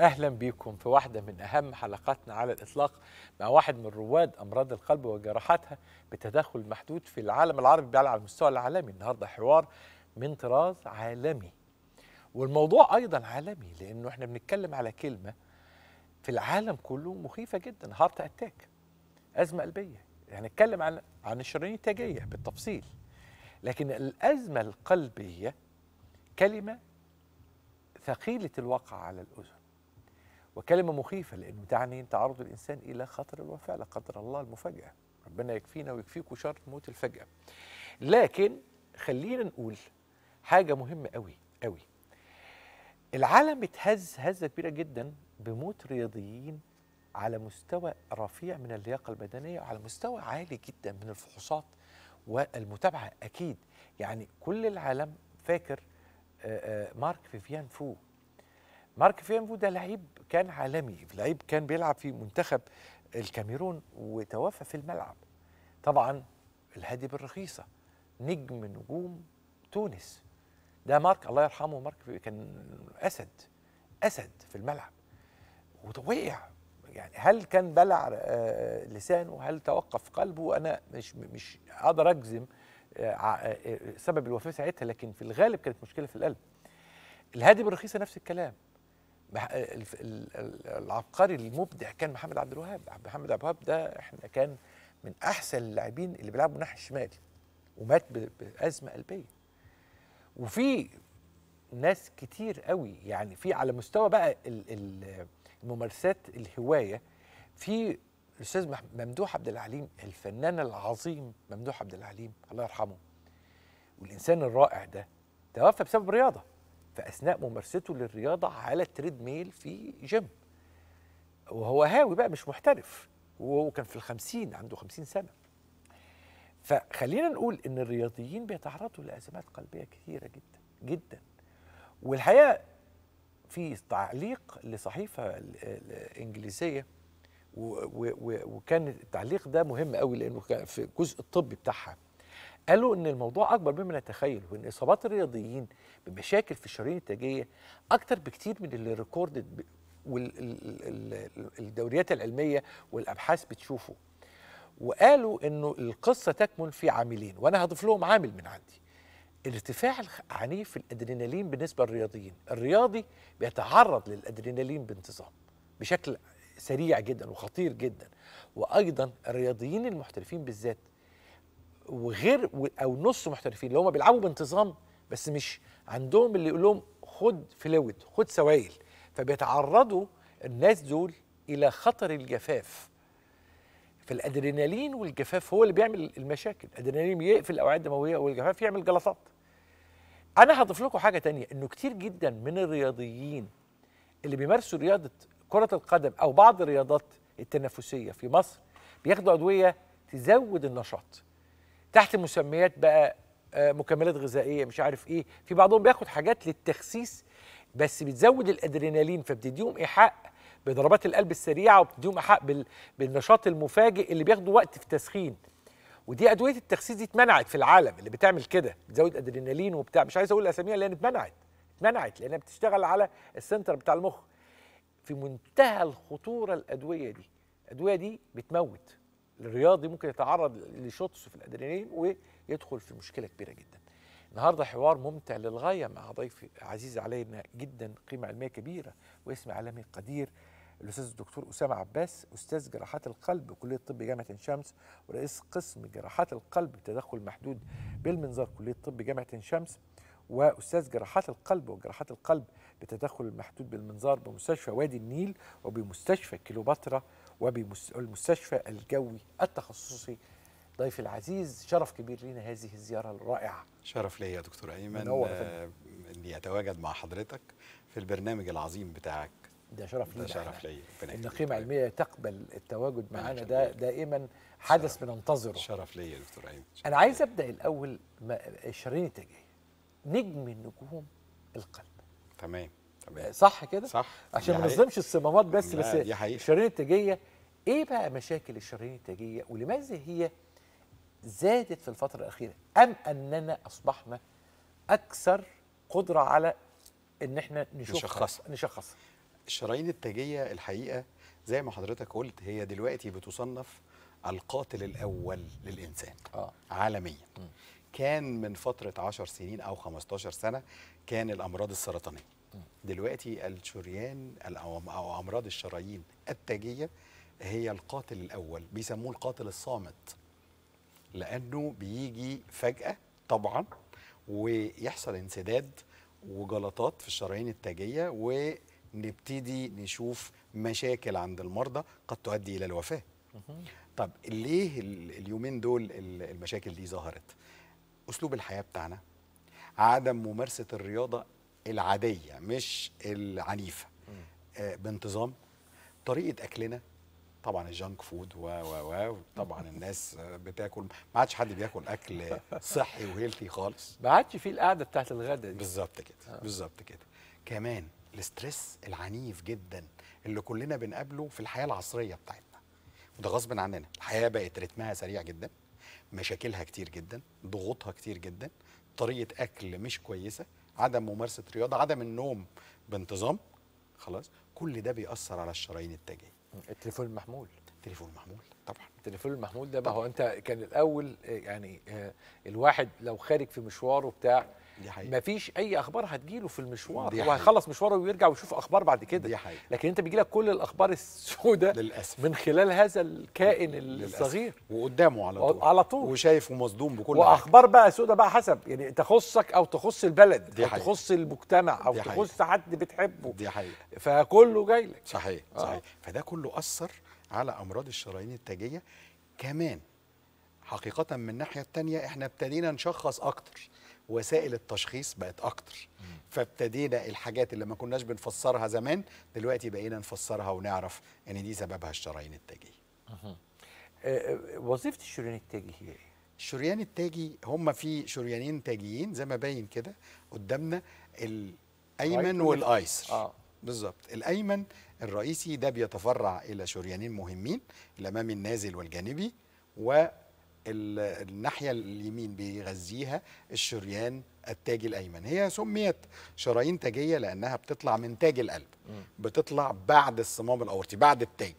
اهلا بيكم في واحده من اهم حلقاتنا على الاطلاق مع واحد من رواد امراض القلب وجراحاتها بتدخل محدود في العالم العربي على المستوى العالمي النهارده حوار من طراز عالمي والموضوع ايضا عالمي لانه احنا بنتكلم على كلمه في العالم كله مخيفه جدا هارت اتاك ازمه قلبيه هنتكلم يعني نتكلم عن عن التاجيه بالتفصيل لكن الازمه القلبيه كلمه ثقيله الوقع على الاذن وكلمة مخيفة لأنه تعني تعرض الإنسان إلى خطر الوفاة لا قدر الله المفاجأة ربنا يكفينا ويكفيكم شر موت الفجأة لكن خلينا نقول حاجة مهمة قوي قوي العالم اتهز هزة كبيرة جدا بموت رياضيين على مستوى رفيع من اللياقة البدنية وعلى مستوى عالي جدا من الفحوصات والمتابعة أكيد يعني كل العالم فاكر آه، آه، مارك فيفيان فو مارك فينفو ده لعيب كان عالمي لعيب كان بيلعب في منتخب الكاميرون وتوفى في الملعب طبعا الهادي بالرخيصة نجم نجوم تونس ده مارك الله يرحمه مارك كان أسد أسد في الملعب ووقع يعني هل كان بلع آه، لسانه هل توقف قلبه أنا مش مش أقدر أجزم آه، آه، سبب الوفاة ساعتها لكن في الغالب كانت مشكلة في القلب الهادي بالرخيصة نفس الكلام العبقري المبدع كان محمد عبد الوهاب محمد عبد الوهاب ده احنا كان من احسن اللاعبين اللي بيلعبوا الناحيه الشمال ومات بازمه قلبيه وفي ناس كتير قوي يعني في على مستوى بقى الممارسات الهوايه في الاستاذ ممدوح عبد العليم الفنان العظيم ممدوح عبد العليم الله يرحمه والانسان الرائع ده توفى بسبب رياضه في اثناء ممارسته للرياضه على التريد ميل في جيم وهو هاوي بقى مش محترف وهو كان في الخمسين عنده خمسين سنه فخلينا نقول ان الرياضيين بيتعرضوا لازمات قلبيه كثيره جدا جدا والحقيقه في تعليق لصحيفه انجليزيه وكان التعليق ده مهم قوي لانه في الجزء الطبي بتاعها قالوا ان الموضوع اكبر مما نتخيل وان اصابات الرياضيين بمشاكل في الشرايين التاجيه اكتر بكتير من اللي ريكوردد والدوريات العلميه والابحاث بتشوفه وقالوا انه القصه تكمن في عاملين وانا هضيف لهم عامل من عندي ارتفاع عنيف الادرينالين بالنسبه للرياضيين الرياضي بيتعرض للادرينالين بانتظام بشكل سريع جدا وخطير جدا وايضا الرياضيين المحترفين بالذات وغير او نص محترفين اللي هم بيلعبوا بانتظام بس مش عندهم اللي يقول لهم خد فلويد خد سوائل فبيتعرضوا الناس دول الى خطر الجفاف فالادرينالين والجفاف هو اللي بيعمل المشاكل الادرينالين بيقفل الاوعيه الدمويه والجفاف يعمل جلطات انا هضيف لكم حاجه تانية انه كتير جدا من الرياضيين اللي بيمارسوا رياضه كره القدم او بعض الرياضات التنافسيه في مصر بياخدوا ادويه تزود النشاط تحت مسميات بقى آه، مكملات غذائيه مش عارف ايه في بعضهم بياخد حاجات للتخسيس بس بتزود الادرينالين فبتديهم ايحاء بضربات القلب السريعه وبتديهم ايحاء بالنشاط المفاجئ اللي بياخدوا وقت في تسخين ودي ادويه التخسيس دي اتمنعت في العالم اللي بتعمل كده بتزود ادرينالين وبتاع مش عايز اقول اساميها لان اتمنعت اتمنعت لانها بتشتغل على السنتر بتاع المخ في منتهى الخطوره الادويه دي الادويه دي بتموت الرياضي ممكن يتعرض لشوتس في الادرينالين ويدخل في مشكله كبيره جدا النهارده حوار ممتع للغايه مع ضيف عزيز علينا جدا قيمه علميه كبيره واسم عالمي قدير الاستاذ الدكتور اسامه عباس استاذ جراحات القلب بكليه طب جامعه عين شمس ورئيس قسم جراحات القلب بتدخل محدود بالمنظار كليه طب جامعه عين شمس واستاذ جراحات القلب وجراحات القلب بتدخل محدود بالمنظار بمستشفى وادي النيل وبمستشفى كيلوباترا وبالمستشفى الجوي التخصصي ضيف العزيز شرف كبير لنا هذه الزيارة الرائعة شرف ليا يا دكتور أيمن آه أني أتواجد مع حضرتك في البرنامج العظيم بتاعك ده شرف ليا ده شرف ليا ان قيمه علميه تقبل التواجد معانا ده دائما حدث بننتظره شرف ليا يا دكتور ايمن انا عايز ابدا الاول شيرين التجاهي نجم النجوم القلب تمام صح كده صح عشان ما نظلمش الصمامات بس بس الشرايين التاجيه ايه بقى مشاكل الشرايين التاجيه ولماذا هي زادت في الفتره الاخيره ام اننا اصبحنا اكثر قدره على ان احنا نشخصها نشخصها الشرايين التاجيه الحقيقه زي ما حضرتك قلت هي دلوقتي بتصنف القاتل الاول للانسان آه. عالميا م. كان من فتره 10 سنين او 15 سنه كان الامراض السرطانيه دلوقتي الشريان او امراض الشرايين التاجيه هي القاتل الاول بيسموه القاتل الصامت لانه بيجي فجاه طبعا ويحصل انسداد وجلطات في الشرايين التاجيه ونبتدي نشوف مشاكل عند المرضى قد تؤدي الى الوفاه طب ليه اليومين دول المشاكل دي ظهرت اسلوب الحياه بتاعنا عدم ممارسه الرياضه العاديه مش العنيفه آه، بانتظام طريقه اكلنا طبعا الجانك فود و و و طبعا الناس بتاكل ما عادش حد بياكل اكل صحي وهيلثي خالص ما عادش في القعده بتاعت الغداء دي بالظبط كده آه. بالظبط كده كمان الاسترس العنيف جدا اللي كلنا بنقابله في الحياه العصريه بتاعتنا وده غصب عننا الحياه بقت رتمها سريع جدا مشاكلها كتير جدا ضغوطها كتير جدا طريقه اكل مش كويسه عدم ممارسه رياضه عدم النوم بانتظام خلاص كل ده بيأثر على الشرايين التاجيه التليفون المحمول التليفون المحمول طبعا التليفون المحمول ده ما هو انت كان الاول آه، يعني آه، الواحد لو خارج في مشواره بتاع دي حقيقة. مفيش اي اخبار هتجيله في المشوار هو هيخلص مشواره ويرجع ويشوف اخبار بعد كده دي حقيقة. لكن انت بيجي لك كل الاخبار السوداء للاسف من خلال هذا الكائن الصغير وقدامه على طول على طول وشايفه مصدوم بكل واخبار حاجة. بقى سوداء بقى حسب يعني تخصك او تخص البلد دي او تخص المجتمع او دي تخص حد بتحبه دي حقيقة. فكله جاي لك صحيح آه. صحيح فده كله اثر على امراض الشرايين التاجيه كمان حقيقه من الناحيه الثانيه احنا ابتدينا نشخص اكتر وسائل التشخيص بقت اكتر فابتدينا الحاجات اللي ما كناش بنفسرها زمان دلوقتي بقينا نفسرها ونعرف ان دي سببها الشرايين التاجيه آه، آه، وظيفه الشريان التاجي هي ايه الشريان التاجي هم في شريانين تاجيين زي ما باين كده قدامنا الايمن والايسر آه. بالظبط الايمن الرئيسي ده بيتفرع الى شريانين مهمين الامامي النازل والجانبي و الناحيه اليمين بيغذيها الشريان التاجي الايمن هي سميت شرايين تاجيه لانها بتطلع من تاج القلب بتطلع بعد الصمام الاورطي بعد التاج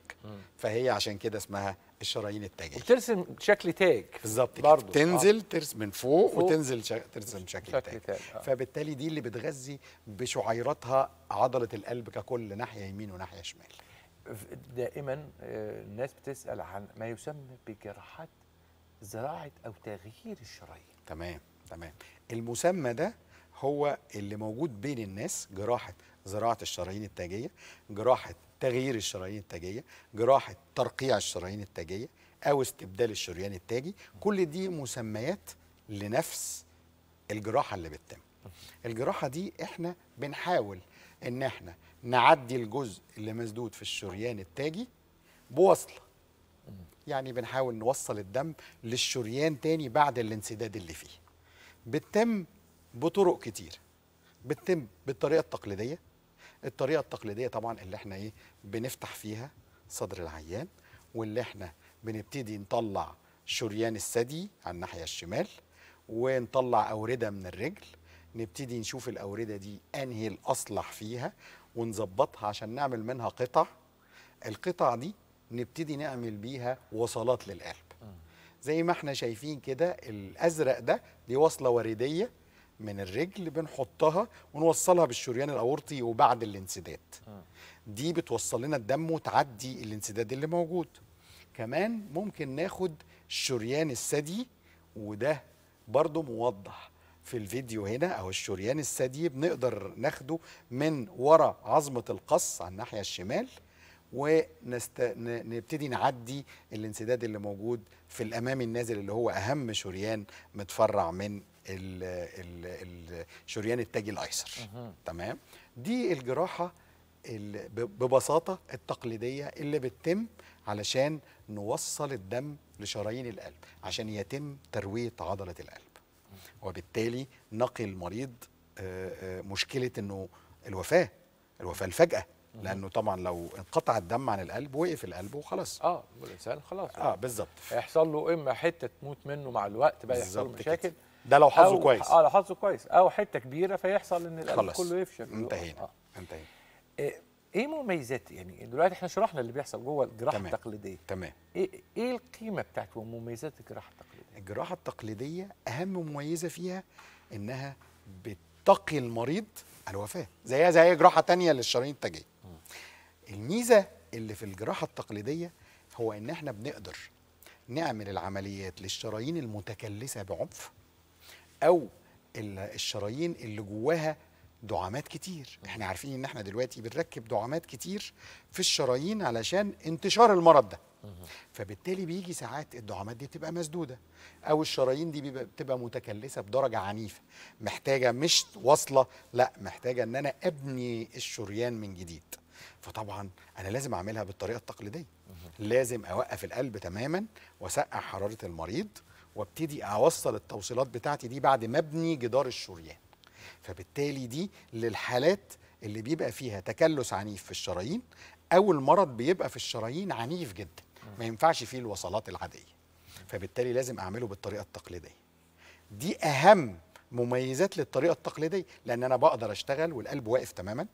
فهي عشان كده اسمها الشرايين التاجيه بترسم شكل تاج بالظبط تنزل آه. ترسم من فوق, فوق وتنزل شا... ترسم شكل, شكل تاج, تاج. آه. فبالتالي دي اللي بتغذي بشعيراتها عضله القلب ككل ناحيه يمين وناحيه شمال دائما آه، الناس بتسال عن ما يسمى بجراحات زراعه او تغيير الشرايين تمام تمام المسمى ده هو اللي موجود بين الناس جراحه زراعه الشرايين التاجيه جراحه تغيير الشرايين التاجيه جراحه ترقيع الشرايين التاجيه او استبدال الشريان التاجي كل دي مسميات لنفس الجراحه اللي بتتم الجراحه دي احنا بنحاول ان احنا نعدي الجزء اللي مسدود في الشريان التاجي بوصله يعني بنحاول نوصل الدم للشريان تاني بعد الانسداد اللي فيه بتتم بطرق كتير بتتم بالطريقه التقليديه الطريقه التقليديه طبعا اللي احنا ايه بنفتح فيها صدر العيان واللي احنا بنبتدي نطلع شريان الثدي على الناحيه الشمال ونطلع اورده من الرجل نبتدي نشوف الاورده دي انهي الاصلح فيها ونظبطها عشان نعمل منها قطع القطع دي نبتدي نعمل بيها وصلات للقلب زي ما احنا شايفين كده الازرق ده دي وصله ورديه من الرجل بنحطها ونوصلها بالشريان الاورطي وبعد الانسداد دي بتوصل لنا الدم وتعدي الانسداد اللي موجود كمان ممكن ناخد الشريان الثدي وده برضو موضح في الفيديو هنا او الشريان الثدي بنقدر ناخده من ورا عظمه القص على الناحيه الشمال ونبتدي نعدي الانسداد اللي موجود في الامام النازل اللي هو اهم شريان متفرع من الشريان التاجي الايسر تمام دي الجراحه ببساطه التقليديه اللي بتتم علشان نوصل الدم لشرايين القلب عشان يتم ترويه عضله القلب وبالتالي نقي المريض مشكله انه الوفاه الوفاه الفجاه لانه طبعا لو انقطع الدم عن القلب وقف القلب وخلاص اه والانسان خلاص اه بالظبط يحصل له اما حته تموت منه مع الوقت بقى يحصل له مشاكل ده لو حظه كويس اه لو حظه كويس او حته كبيره فيحصل ان القلب خلص. كله يفشل انتهينا آه. انتهينا إيه, ايه مميزات يعني دلوقتي احنا شرحنا اللي بيحصل جوه الجراحه تمام. التقليديه تمام ايه ايه القيمه بتاعت ومميزات الجراحه التقليديه الجراحه التقليديه اهم مميزه فيها انها بتقي المريض الوفاه زيها زي اي جراحه ثانيه للشرايين التاجيه الميزه اللي في الجراحه التقليديه هو ان احنا بنقدر نعمل العمليات للشرايين المتكلسه بعنف او الشرايين اللي جواها دعامات كتير احنا عارفين ان احنا دلوقتي بنركب دعامات كتير في الشرايين علشان انتشار المرض ده فبالتالي بيجي ساعات الدعامات دي بتبقى مسدوده او الشرايين دي بتبقى متكلسه بدرجه عنيفه محتاجه مش واصله لا محتاجه ان انا ابني الشريان من جديد فطبعا انا لازم اعملها بالطريقه التقليديه لازم اوقف القلب تماما واسقع حراره المريض وابتدي اوصل التوصيلات بتاعتي دي بعد ما ابني جدار الشريان فبالتالي دي للحالات اللي بيبقى فيها تكلس عنيف في الشرايين او المرض بيبقى في الشرايين عنيف جدا ما ينفعش فيه الوصلات العاديه فبالتالي لازم اعمله بالطريقه التقليديه دي اهم مميزات للطريقه التقليديه لان انا بقدر اشتغل والقلب واقف تماما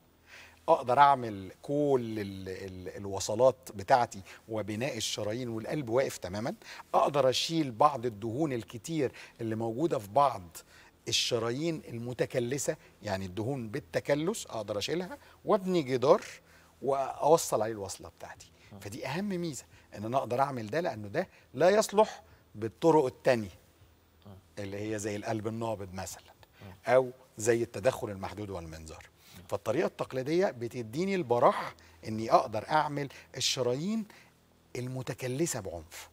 اقدر اعمل كل الـ الـ الوصلات بتاعتي وبناء الشرايين والقلب واقف تماما اقدر اشيل بعض الدهون الكتير اللي موجوده في بعض الشرايين المتكلسه يعني الدهون بالتكلس اقدر اشيلها وابني جدار واوصل عليه الوصله بتاعتي آه. فدي اهم ميزه ان انا اقدر اعمل ده لانه ده لا يصلح بالطرق التانية آه. اللي هي زي القلب النابض مثلا آه. او زي التدخل المحدود والمنظار فالطريقه التقليديه بتديني البراح اني اقدر اعمل الشرايين المتكلسه بعنف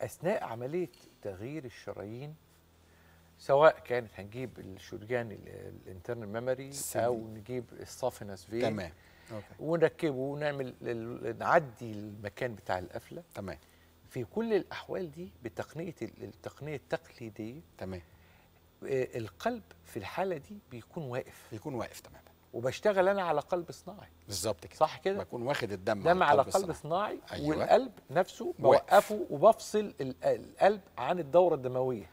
اثناء عمليه تغيير الشرايين سواء كانت هنجيب الشرجان الانترنال ميموري او نجيب الصافنس في تمام أوكي. ونركبه ونعمل نعدي المكان بتاع القفله تمام في كل الاحوال دي بتقنيه التقنيه التقليديه تمام آه، القلب في الحاله دي بيكون واقف بيكون واقف تماما وبشتغل انا على قلب صناعي بالظبط كده صح كده بكون واخد الدم دم على قلب, قلب صناعي أيوة. والقلب نفسه بوقفه وبفصل القلب عن الدوره الدمويه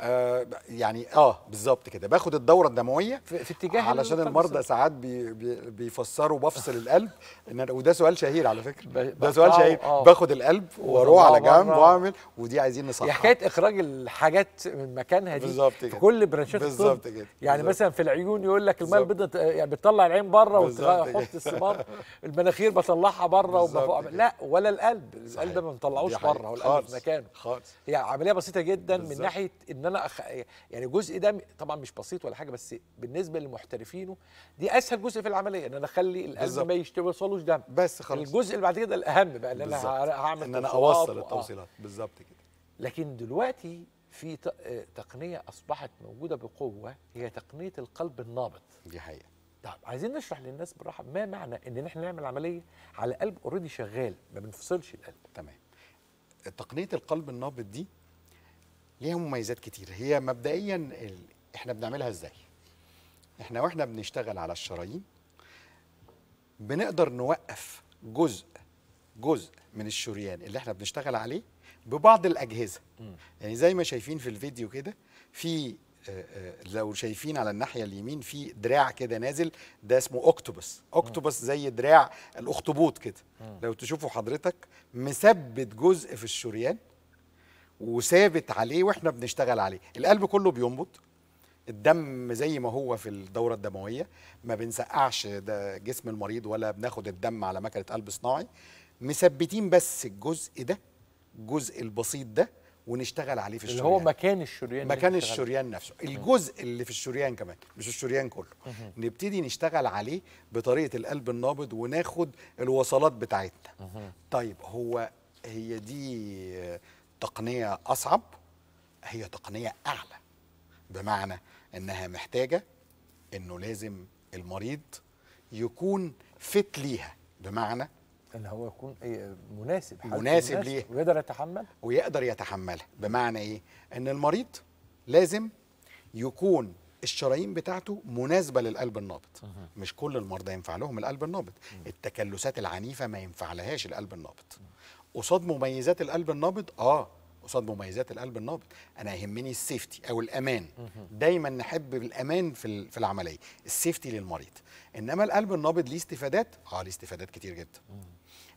آه، يعني اه بالظبط كده باخد الدوره الدمويه في, اتجاه علشان المرضى ساعات بي بي بيفسروا بفصل القلب ان أنا وده سؤال شهير على فكره ده سؤال آه، شهير أوه. باخد القلب واروح على جنب واعمل ودي عايزين يا حكايه اخراج الحاجات من مكانها دي بالظبط كده في كل برانشات بالظبط كده يعني بالزبط. مثلا في العيون يقول لك الميه البيضاء يعني بتطلع العين بره وتحط الصبار المناخير بطلعها بره لا ولا القلب القلب ما بنطلعوش بره والقلب في مكانه خالص هي عمليه بسيطه جدا من ناحيه انا أخ... يعني الجزء ده طبعا مش بسيط ولا حاجه بس بالنسبه لمحترفينه دي اسهل جزء في العمليه ان انا اخلي القلب ما يوصلوش دم بس خلاص الجزء اللي بعد كده الاهم بقى ان انا هعمل ان انا اوصل التوصيلات بالظبط كده لكن دلوقتي في آه، تقنيه اصبحت موجوده بقوه هي تقنيه القلب النابض دي حقيقه طب عايزين نشرح للناس بالراحه ما معنى ان احنا نعمل عمليه على قلب اوريدي شغال ما بنفصلش القلب تمام تقنيه القلب النابض دي ليها مميزات كتير هي مبدئيا ال... احنا بنعملها ازاي احنا واحنا بنشتغل على الشرايين بنقدر نوقف جزء جزء من الشريان اللي احنا بنشتغل عليه ببعض الاجهزه م. يعني زي ما شايفين في الفيديو كده في آه، آه، لو شايفين على الناحيه اليمين في دراع كده نازل ده اسمه اوكتوبس اوكتوبس زي دراع الاخطبوط كده لو تشوفوا حضرتك مثبت جزء في الشريان وثابت عليه واحنا بنشتغل عليه القلب كله بينبض الدم زي ما هو في الدورة الدموية ما بنسقعش ده جسم المريض ولا بناخد الدم على مكنة قلب صناعي مثبتين بس الجزء ده الجزء البسيط ده ونشتغل عليه في الشريان اللي هو مكان الشريان مكان الشريان نفسه الجزء اللي في الشريان كمان مش الشريان كله نبتدي نشتغل عليه بطريقه القلب النابض وناخد الوصلات بتاعتنا طيب هو هي دي تقنية أصعب هي تقنية أعلى بمعنى أنها محتاجة أنه لازم المريض يكون فت ليها بمعنى ان هو يكون إيه، مناسب مناسب ليه ويقدر يتحمل ويقدر يتحملها بمعنى ايه ان المريض لازم يكون الشرايين بتاعته مناسبه للقلب النابض مش كل المرضى ينفع لهم القلب النابض التكلسات العنيفه ما ينفع لهاش القلب النابض قصاد مميزات القلب النابض اه قصاد مميزات القلب النابض انا يهمني السيفتي او الامان دايما نحب الامان في في العمليه السيفتي للمريض انما القلب النابض ليه استفادات اه ليه استفادات كتير جدا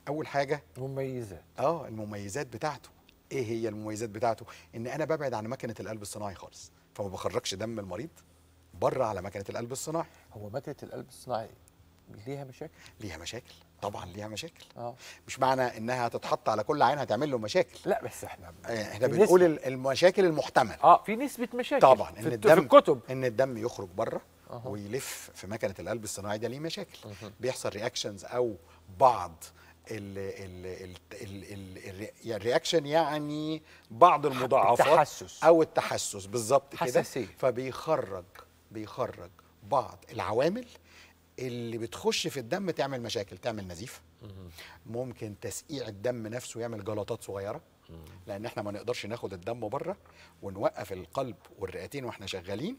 اول حاجه مميزات اه المميزات بتاعته ايه هي المميزات بتاعته ان انا ببعد عن مكنه القلب الصناعي خالص فما بخرجش دم المريض بره على مكنه القلب الصناعي هو مكنه القلب الصناعي ليها مشاكل ليها مشاكل طبعا ليها مشاكل أوه. مش معنى انها هتتحط على كل عين هتعمل له مشاكل لا بس احنا آه، احنا بنقول المشاكل المحتمل اه في نسبه مشاكل طبعا ان في الدم في الكتب ان الدم يخرج بره أوه. ويلف في مكنه القلب الصناعي ده ليه مشاكل أوه. بيحصل رياكشنز او بعض الرياكشن يعني, يعني بعض المضاعفات التحسس او التحسس بالظبط كده فبيخرج بيخرج بعض العوامل اللي بتخش في الدم تعمل مشاكل تعمل نزيف ممكن تسقيع الدم نفسه يعمل جلطات صغيره لان احنا ما نقدرش ناخد الدم بره ونوقف القلب والرئتين واحنا شغالين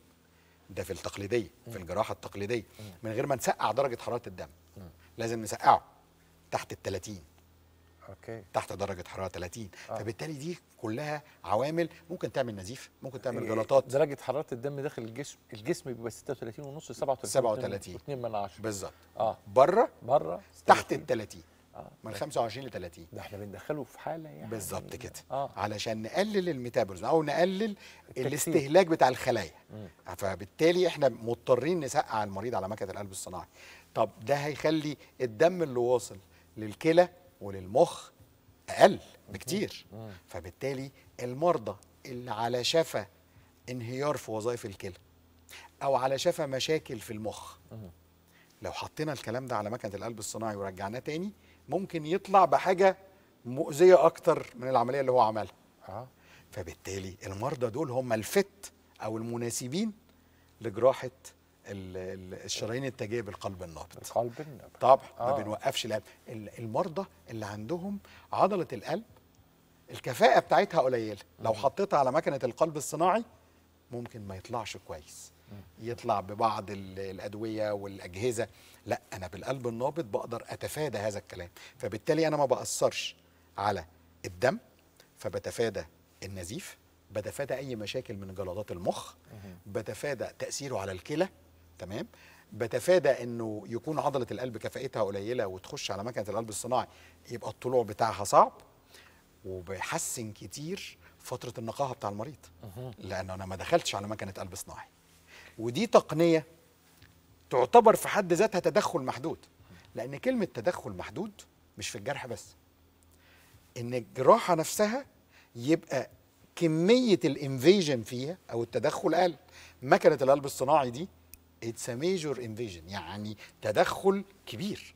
ده في التقليديه في الجراحه التقليديه من غير ما نسقع درجه حراره الدم لازم نسقعه تحت ال 30 أوكي. تحت درجه حراره 30 آه. فبالتالي دي كلها عوامل ممكن تعمل نزيف ممكن تعمل إيه، جلطات درجه حراره الدم داخل الجسم الجسم بيبقى 36 ونص 37 37 2 من 10 بالظبط اه بره بره تحت ال 30 آه. من 25 ل 30 ده احنا بندخله في حاله يعني بالظبط كده آه. علشان نقلل الميتابوليزم او نقلل التكسير. الاستهلاك بتاع الخلايا مم. فبالتالي احنا مضطرين نسقع المريض على مكنه القلب الصناعي طب ده هيخلي الدم اللي واصل للكلى وللمخ اقل بكتير فبالتالي المرضى اللي على شفا انهيار في وظائف الكلى او على شفا مشاكل في المخ لو حطينا الكلام ده على مكنه القلب الصناعي ورجعناه تاني ممكن يطلع بحاجه مؤذيه اكتر من العمليه اللي هو عملها فبالتالي المرضى دول هم الفت او المناسبين لجراحه الشرايين التاجيه بالقلب النابض القلب النابض طبعا آه. ما بنوقفش القلب المرضى اللي عندهم عضله القلب الكفاءه بتاعتها قليله لو حطيتها على مكنه القلب الصناعي ممكن ما يطلعش كويس يطلع ببعض الادويه والاجهزه لا انا بالقلب النابض بقدر اتفادى هذا الكلام فبالتالي انا ما باثرش على الدم فبتفادى النزيف بتفادى اي مشاكل من جلطات المخ بتفادى تاثيره على الكلى تمام بتفادى انه يكون عضله القلب كفائتها قليله وتخش على مكنه القلب الصناعي يبقى الطلوع بتاعها صعب وبيحسن كتير فتره النقاهه بتاع المريض لانه انا ما دخلتش على مكنه قلب صناعي ودي تقنيه تعتبر في حد ذاتها تدخل محدود لان كلمه تدخل محدود مش في الجرح بس ان الجراحه نفسها يبقى كميه الانفيجن فيها او التدخل قال مكنه القلب الصناعي دي اتس ميجور انفيجن يعني تدخل كبير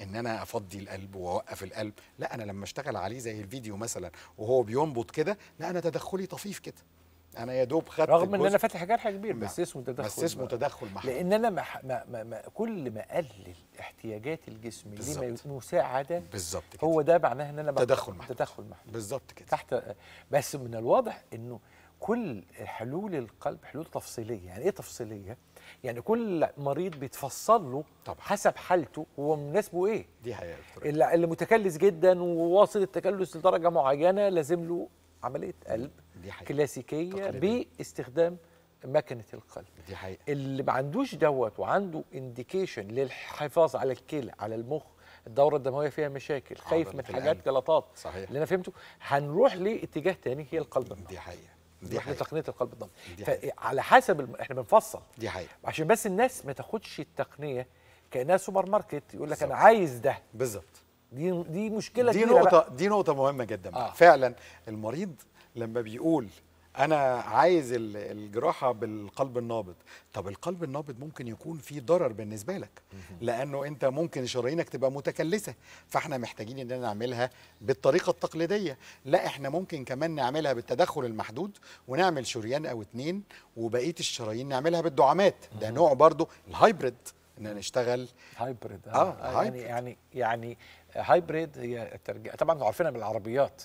ان انا افضي القلب واوقف القلب لا انا لما اشتغل عليه زي الفيديو مثلا وهو بينبض كده لا انا تدخلي طفيف كده انا يا دوب خدت رغم ان انا فاتح جرح كبير بس نعم. اسمه تدخل بس اسمه تدخل محل لان انا ما... ما... ما... كل ما اقلل احتياجات الجسم لما مساعده بالظبط هو ده معناه ان انا تدخل محل تدخل بالظبط كده تحت بس من الواضح انه كل حلول القلب حلول تفصيليه يعني ايه تفصيليه يعني كل مريض بيتفصل له طبعا. حسب حالته هو مناسبه ايه دي حقيقة اللي, اللي متكلس جدا وواصل التكلس لدرجه معينه لازم له عمليه قلب دي حقيقة. كلاسيكيه تقريباً. باستخدام مكنه القلب دي حقيقة. اللي ما عندوش دوت وعنده انديكيشن للحفاظ على الكلى على المخ الدوره الدمويه فيها مشاكل خايف من حاجات جلطات صحيح. اللي انا فهمته هنروح لاتجاه تاني هي القلب دي حقيقه دي حقيقة. تقنيه القلب الضم على حسب الم... احنا بنفصل دي حقيقة. عشان بس الناس ما تاخدش التقنيه كانها سوبر ماركت يقول لك انا عايز ده بالظبط دي دي مشكله دي نقطه بقى. دي نقطه مهمه جدا آه. فعلا المريض لما بيقول انا عايز الجراحه بالقلب النابض طب القلب النابض ممكن يكون فيه ضرر بالنسبه لك لانه انت ممكن شرايينك تبقى متكلسه فاحنا محتاجين اننا نعملها بالطريقه التقليديه لا احنا ممكن كمان نعملها بالتدخل المحدود ونعمل شريان او اتنين وبقيه الشرايين نعملها بالدعامات ده نوع برضه الهايبريد ان نشتغل هايبريد اه, آه يعني يعني يعني هايبريد هي الترجمه طبعا عارفينها بالعربيات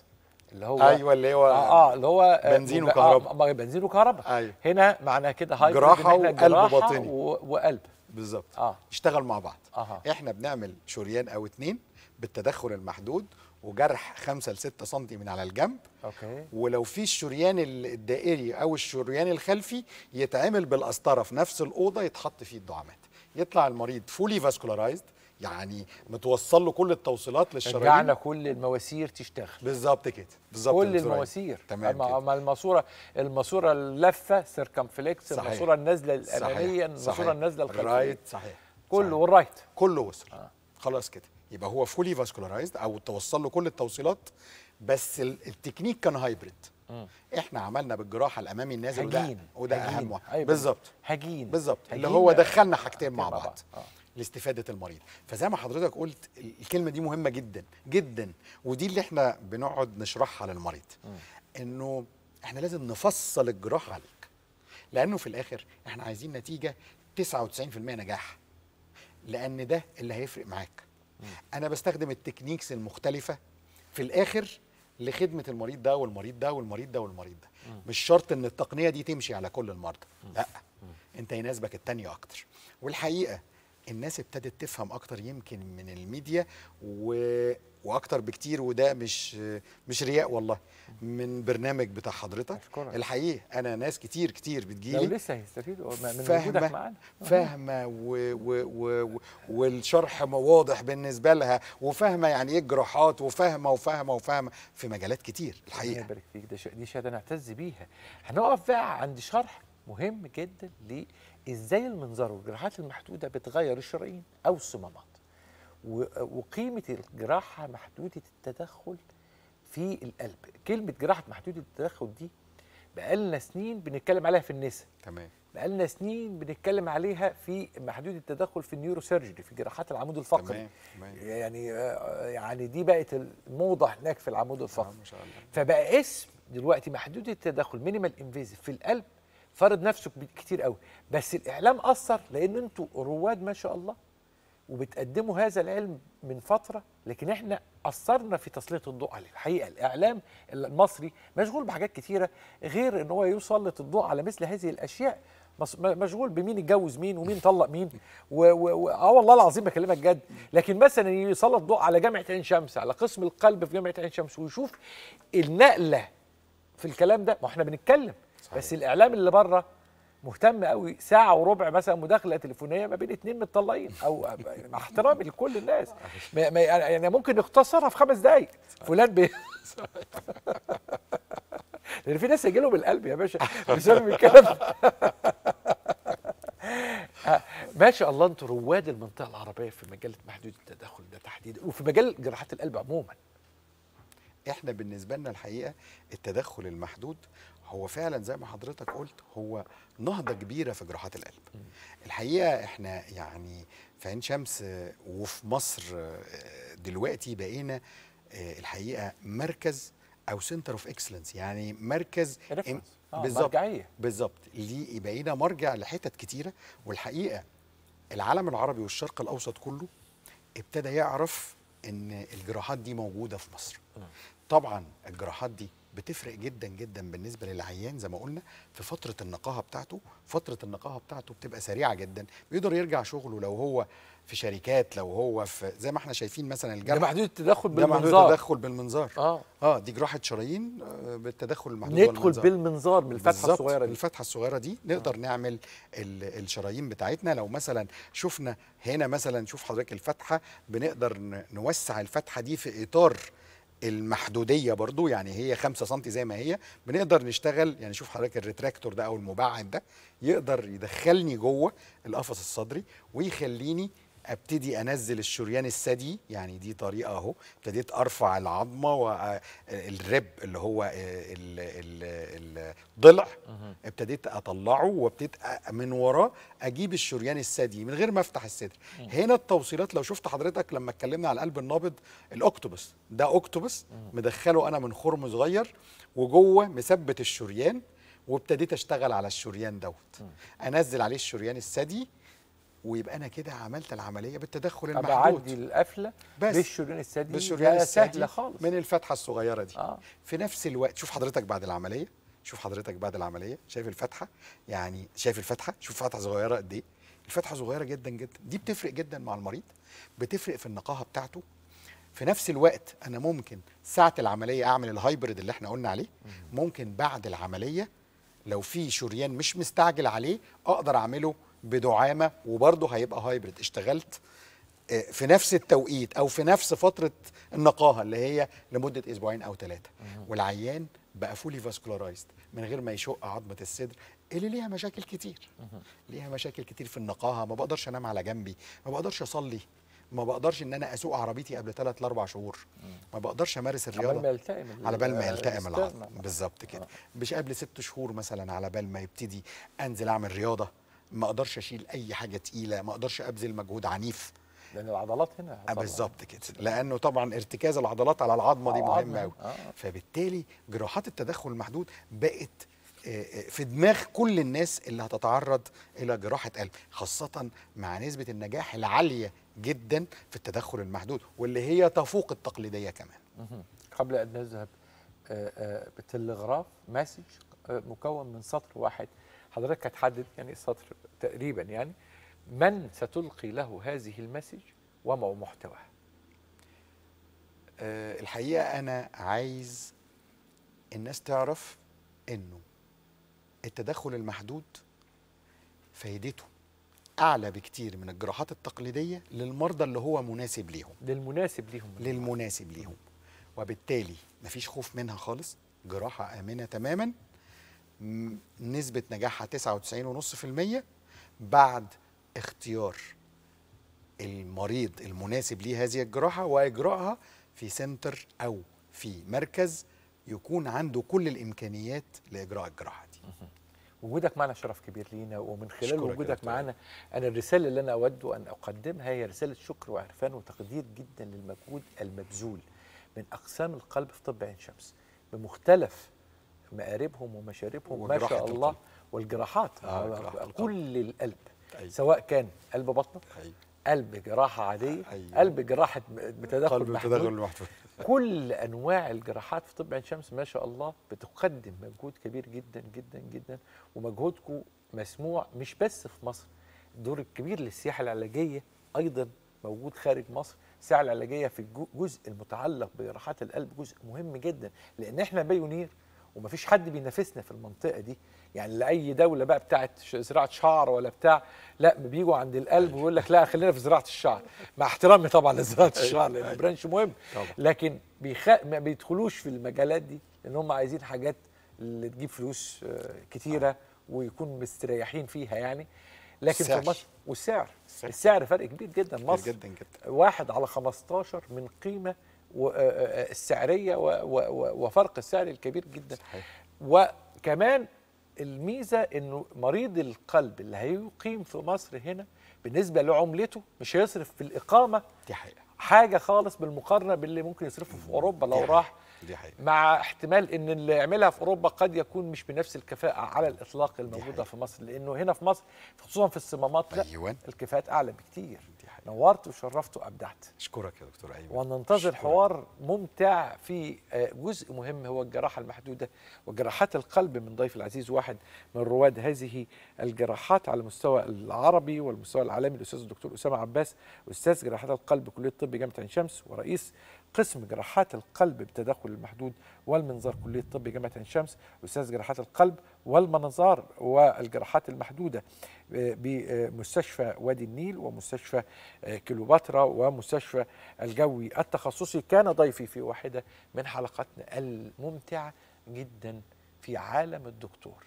اللي هو ايوه اللي هو اه, آه اللي هو آه، بنزين آه، وكهرباء آه،, آه بنزين وكهرباء أيوة. هنا معنى كده هايبرد جراحه وقلب باطني وقلب بالظبط آه. اشتغلوا مع بعض آه. احنا بنعمل شريان او اثنين بالتدخل المحدود وجرح 5 ل 6 سم من على الجنب اوكي ولو في الشريان الدائري او الشريان الخلفي يتعمل بالقسطره في نفس الاوضه يتحط فيه الدعامات يطلع المريض فولي فاسكولارايزد يعني متوصل له كل التوصيلات للشرايين رجعنا كل المواسير تشتغل بالظبط كده بالظبط كل المواسير تمام اما الماسوره الماسوره اللفه سيركمفليكس الماسوره النازله الاماميه الماسوره النازله الخلفيه رايت صحيح كله والرايت كله وصل آه. خلاص كده يبقى هو فولي فاسكولارايزد او توصل له كل التوصيلات بس التكنيك كان هايبريد احنا عملنا بالجراحه الامامي النازل هجين. وده وده هجين. اهم واحد أيوة. بالظبط هجين بالظبط اللي هو دخلنا حاجتين مع بعض, بعض. آه. لاستفاده المريض فزي ما حضرتك قلت الكلمه دي مهمه جدا جدا ودي اللي احنا بنقعد نشرحها للمريض انه احنا لازم نفصل الجراحة عليك لانه في الاخر احنا عايزين نتيجه 99% نجاح لان ده اللي هيفرق معاك انا بستخدم التكنيكس المختلفه في الاخر لخدمه المريض ده والمريض ده والمريض ده والمريض ده مش شرط ان التقنيه دي تمشي على كل المرضى لا انت يناسبك التانية اكتر والحقيقه الناس ابتدت تفهم اكتر يمكن من الميديا و... واكتر بكتير وده مش مش رياء والله من برنامج بتاع حضرتك أشكرك. الحقيقه انا ناس كتير كتير بتجيلي لسه هيستفيدوا من فاهمة معانا فاهمه و و و والشرح واضح بالنسبه لها وفاهمه يعني ايه الجراحات وفاهمه وفاهمه وفاهمه في مجالات كتير الحقيقه يبارك فيك ده دي شهاده نعتز بيها هنقف بقى عند شرح مهم جدا ليه ازاي المنظار والجراحات المحدوده بتغير الشرايين او الصمامات وقيمه الجراحه محدوده التدخل في القلب كلمه جراحه محدوده التدخل دي بقالنا سنين بنتكلم عليها في النساء تمام بقالنا سنين بنتكلم عليها في محدود التدخل في النيورو سيرجري في جراحات العمود الفقري تمام. يعني آه، آه، يعني دي بقت الموضه هناك في العمود آه، الفقري ما شاء الله. فبقى اسم دلوقتي محدود التدخل مينيمال انفيزيف في القلب فرض نفسك كتير قوي بس الاعلام اثر لان انتوا رواد ما شاء الله وبتقدموا هذا العلم من فتره لكن احنا اثرنا في تسليط الضوء عليه الحقيقه الاعلام المصري مشغول بحاجات كتيره غير ان هو يسلط الضوء على مثل هذه الاشياء مشغول بمين اتجوز مين ومين طلق مين و... و... اه والله العظيم بكلمك جد لكن مثلا يسلط الضوء على جامعه عين شمس على قسم القلب في جامعه عين شمس ويشوف النقله في الكلام ده ما احنا بنتكلم صحيح. بس الاعلام اللي بره مهتم قوي ساعة وربع مثلا مداخلة تليفونية ما بين اثنين متطلقين أو مع احترامي لكل الناس ما ما يعني ممكن نختصرها في خمس دقايق فلان بي لأن في ناس يجي لهم القلب يا باشا بسبب الكلام ما شاء الله انتوا رواد المنطقة العربية في مجال محدود التدخل ده تحديدا وفي مجال جراحات القلب عموما احنا بالنسبة لنا الحقيقة التدخل المحدود هو فعلا زي ما حضرتك قلت هو نهضه كبيره في جراحات القلب الحقيقه احنا يعني في عين شمس وفي مصر آه، دلوقتي بقينا آه، الحقيقه مركز او سنتر اوف اكسلنس يعني مركز آه، بالظبط بالظبط ليه بقينا مرجع لحتت كتيره والحقيقه العالم العربي والشرق الاوسط كله ابتدى يعرف ان الجراحات دي موجوده في مصر نعم. طبعا الجراحات دي بتفرق جدا جدا بالنسبه للعيان زي ما قلنا في فتره النقاهه بتاعته فتره النقاهه بتاعته بتبقى سريعه جدا بيقدر يرجع شغله لو هو في شركات لو هو في زي ما احنا شايفين مثلا الجرح ده محدود التدخل بالمنظار ده محدود التدخل بالمنظار اه اه دي جراحه شرايين آه، بالتدخل المحدود ندخل بالمنظار بالفتحه من الفتحه الصغيره دي الفتحه الصغيره دي نقدر آه. نعمل الشرايين بتاعتنا لو مثلا شفنا هنا مثلا شوف حضرتك الفتحه بنقدر نوسع الفتحه دي في اطار المحدوديه برضو يعني هي 5 سم زي ما هي بنقدر نشتغل يعني شوف حضرتك الريتراكتور ده او المبعد ده يقدر يدخلني جوه القفص الصدري ويخليني ابتدي انزل الشريان الثدي يعني دي طريقه اهو ابتديت ارفع العظمه والرب آه، اللي هو آه، الضلع ابتديت اطلعه وابتديت من وراه اجيب الشريان الثدي من غير ما افتح الصدر هنا التوصيلات لو شفت حضرتك لما اتكلمنا على القلب النابض الاكتوبس ده اكتوبس مدخله انا من خرم صغير وجوه مثبت الشريان وابتديت اشتغل على الشريان دوت انزل عليه الشريان الثدي ويبقى انا كده عملت العمليه بالتدخل المحدود بعدي القفله بس بالشريان الثدي بالشريان السادي خالص من الفتحه الصغيره دي آه. في نفس الوقت شوف حضرتك بعد العمليه شوف حضرتك بعد العمليه شايف الفتحه يعني شايف الفتحه شوف فتحه صغيره قد ايه الفتحه صغيره جدا جدا دي بتفرق جدا مع المريض بتفرق في النقاهه بتاعته في نفس الوقت انا ممكن ساعه العمليه اعمل الهايبرد اللي احنا قلنا عليه ممكن بعد العمليه لو في شريان مش مستعجل عليه اقدر اعمله بدعامه وبرضه هيبقى هايبرد اشتغلت آه، في نفس التوقيت او في نفس فتره النقاهه اللي هي لمده اسبوعين او ثلاثه والعيان بقى فولي فاسكولارايزد من غير ما يشق عظمه الصدر اللي ليها مشاكل كتير ليها مشاكل كتير في النقاهه ما بقدرش انام على جنبي ما بقدرش اصلي ما بقدرش ان انا اسوق عربيتي قبل ثلاث لاربع شهور ما بقدرش امارس الرياضه على بال ما يلتئم على بال ما يلتئم العظم بالظبط كده آه. مش قبل ست شهور مثلا على بال ما يبتدي انزل اعمل رياضه ما اقدرش اشيل اي حاجه تقيله ما اقدرش ابذل مجهود عنيف لان العضلات هنا آه، بالظبط كده لانه طبعا ارتكاز العضلات على العظمه دي مهم قوي آه. فبالتالي جراحات التدخل المحدود بقت آه، آه، في دماغ كل الناس اللي هتتعرض الى جراحه قلب خاصه مع نسبه النجاح العاليه جدا في التدخل المحدود واللي هي تفوق التقليديه كمان قبل ان نذهب بالتلغراف مسج مكون من سطر واحد حضرتك هتحدد يعني سطر تقريبا يعني من ستلقي له هذه المسج وما محتواها أه الحقيقة أنا عايز الناس تعرف أنه التدخل المحدود فايدته أعلى بكتير من الجراحات التقليدية للمرضى اللي هو مناسب ليهم للمناسب ليهم للمناسب ليهم وبالتالي مفيش خوف منها خالص جراحة آمنة تماما نسبة نجاحها 99.5% بعد اختيار المريض المناسب لهذه الجراحه واجراءها في سنتر او في مركز يكون عنده كل الامكانيات لاجراء الجراحه دي. وجودك معنا شرف كبير لينا ومن خلال وجودك معنا انا الرساله اللي انا اود ان اقدمها هي رساله شكر وعرفان وتقدير جدا للمجهود المبذول من اقسام القلب في طب عين شمس بمختلف مآربهم ومشاربهم ما شاء الله القلب. والجراحات آه كل القلب أي. سواء كان قلب بطنه أي. قلب جراحه عاديه قلب جراحه بتدخل قلب محدود كل انواع الجراحات في طب عين شمس ما شاء الله بتقدم مجهود كبير جدا جدا جدا ومجهودكم مسموع مش بس في مصر الدور الكبير للسياحه العلاجيه ايضا موجود خارج مصر السياحه العلاجيه في الجزء المتعلق بجراحات القلب جزء مهم جدا لان احنا بايونير ومفيش حد بينافسنا في المنطقه دي يعني لاي دوله بقى بتاعه زراعه شعر ولا بتاع لا بيجوا عند القلب أيوة. ويقول لك لا خلينا في زراعه الشعر مع احترامي طبعا لزراعه أيوة. الشعر لان أيوة. برانش مهم لكن بيخ... ما بيدخلوش في المجالات دي لان هم عايزين حاجات اللي تجيب فلوس آه، كتيره آه. ويكون مستريحين فيها يعني لكن السعر. في مصر والسعر السعر, السعر فرق كبير جدا مصر جدا جدا واحد على 15 من قيمه آه، آه، آه، السعريه وفرق السعر الكبير جدا صحيح. وكمان الميزه انه مريض القلب اللي هيقيم في مصر هنا بالنسبه لعملته مش هيصرف في الاقامه دي حقيقة. حاجه خالص بالمقارنه باللي ممكن يصرفه في اوروبا لو راح دي حقيقة. مع احتمال ان اللي يعملها في اوروبا قد يكون مش بنفس الكفاءه على الاطلاق الموجوده في مصر لانه هنا في مصر خصوصا في الصمامات أيوة. لا الكفاءات اعلى بكتير نورت وشرفت وابدعت اشكرك يا دكتور ايمن وننتظر شكرا. حوار ممتع في آه، جزء مهم هو الجراحه المحدوده وجراحات القلب من ضيف العزيز واحد من رواد هذه الجراحات على المستوى العربي والمستوى العالمي الاستاذ الدكتور اسامه عباس استاذ جراحات القلب كليه الطب جامعه عين شمس ورئيس قسم جراحات القلب بالتدخل المحدود والمنظار كلية الطب جامعة عين شمس أستاذ جراحات القلب والمنظار والجراحات المحدودة آه، بمستشفى وادي النيل ومستشفى آه، كيلوباترا ومستشفى الجوي التخصصي كان ضيفي في واحدة من حلقاتنا الممتعة جدا في عالم الدكتور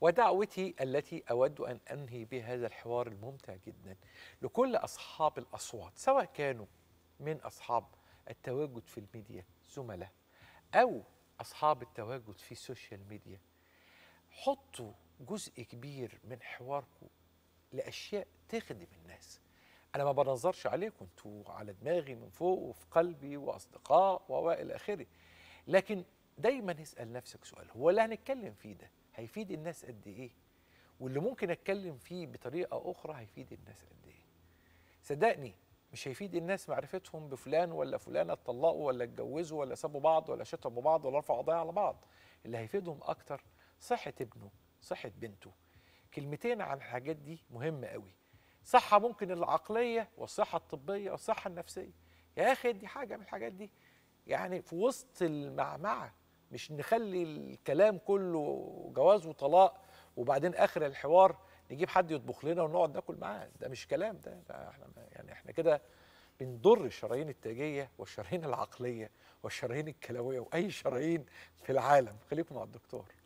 ودعوتي التي أود أن أنهي بهذا الحوار الممتع جدا لكل أصحاب الأصوات سواء كانوا من أصحاب التواجد في الميديا زملاء او اصحاب التواجد في السوشيال ميديا حطوا جزء كبير من حواركم لاشياء تخدم الناس انا ما بنظرش عليكم انتوا على دماغي من فوق وفي قلبي واصدقاء والى اخره لكن دايما اسال نفسك سؤال هو اللي هنتكلم فيه ده هيفيد الناس قد ايه واللي ممكن اتكلم فيه بطريقه اخرى هيفيد الناس قد ايه صدقني مش هيفيد الناس معرفتهم بفلان ولا فلانه اتطلقوا ولا اتجوزوا ولا سابوا بعض ولا شتموا بعض ولا رفعوا قضايا على بعض اللي هيفيدهم اكتر صحه ابنه صحه بنته كلمتين عن الحاجات دي مهمه قوي صحه ممكن العقليه والصحه الطبيه والصحه النفسيه يا اخي دي حاجه من الحاجات دي يعني في وسط المعمعه مش نخلي الكلام كله جواز وطلاق وبعدين اخر الحوار نجيب حد يطبخ لنا ونقعد ناكل معاه ده مش كلام ده, ده احنا يعني احنا كده بنضر الشرايين التاجيه والشرايين العقليه والشرايين الكلويه واي شرايين في العالم خليكم مع الدكتور